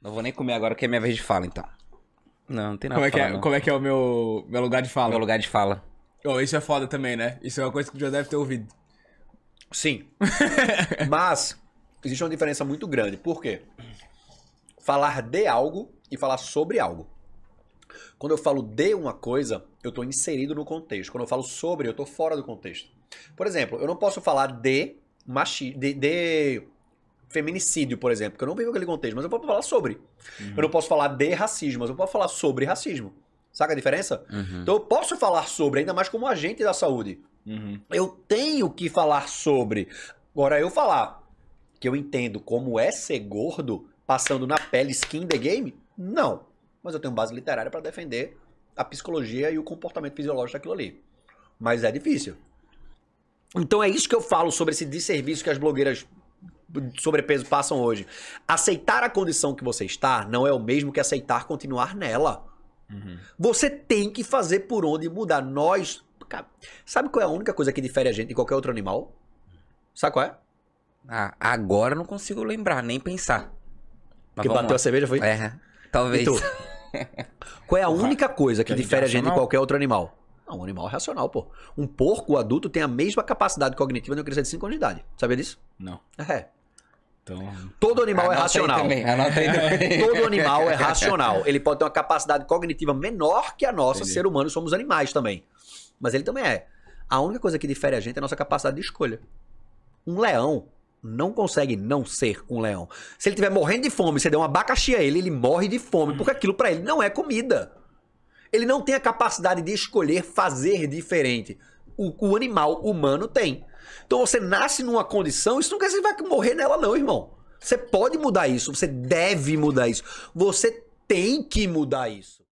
Não vou nem comer agora que é minha vez de fala, então. Não, não tem nada como é que é, Como é que é o meu, meu lugar de fala? Meu lugar de fala. Oh, isso é foda também, né? Isso é uma coisa que já deve ter ouvido. Sim. Mas existe uma diferença muito grande. Por quê? Falar de algo e falar sobre algo. Quando eu falo de uma coisa, eu estou inserido no contexto. Quando eu falo sobre, eu estou fora do contexto. Por exemplo, eu não posso falar de machi de, de feminicídio, por exemplo, que eu não vivo aquele contexto, mas eu posso falar sobre. Uhum. Eu não posso falar de racismo, mas eu posso falar sobre racismo. Saca a diferença? Uhum. Então eu posso falar sobre, ainda mais como agente da saúde. Uhum. Eu tenho que falar sobre. Agora, eu falar que eu entendo como é ser gordo passando na pele skin the game, não. Mas eu tenho base literária para defender a psicologia e o comportamento fisiológico daquilo ali. Mas é difícil. Então é isso que eu falo sobre esse desserviço que as blogueiras sobrepeso passam hoje. Aceitar a condição que você está não é o mesmo que aceitar continuar nela. Uhum. Você tem que fazer por onde mudar. Nós. Cara, sabe qual é a única coisa que difere a gente de qualquer outro animal? Sabe qual é? Ah, agora não consigo lembrar, nem pensar. Mas que bateu lá. a cerveja foi? É, talvez. Então, qual é a única coisa que é difere a gente de qualquer outro animal? Não, um animal é racional, pô. Um porco adulto tem a mesma capacidade cognitiva de uma criança de 5 anos de idade. Sabia disso? Não. É. Então... Todo animal é racional. Todo animal é racional. Ele pode ter uma capacidade cognitiva menor que a nossa, Entendi. ser humano, somos animais também. Mas ele também é. A única coisa que difere a gente é a nossa capacidade de escolha. Um leão não consegue não ser um leão. Se ele estiver morrendo de fome, você der um abacaxi a ele, ele morre de fome, porque aquilo para ele não é comida. Ele não tem a capacidade de escolher fazer diferente o, o animal humano tem. Então você nasce numa condição, isso não quer dizer que vai morrer nela, não, irmão. Você pode mudar isso, você deve mudar isso, você tem que mudar isso.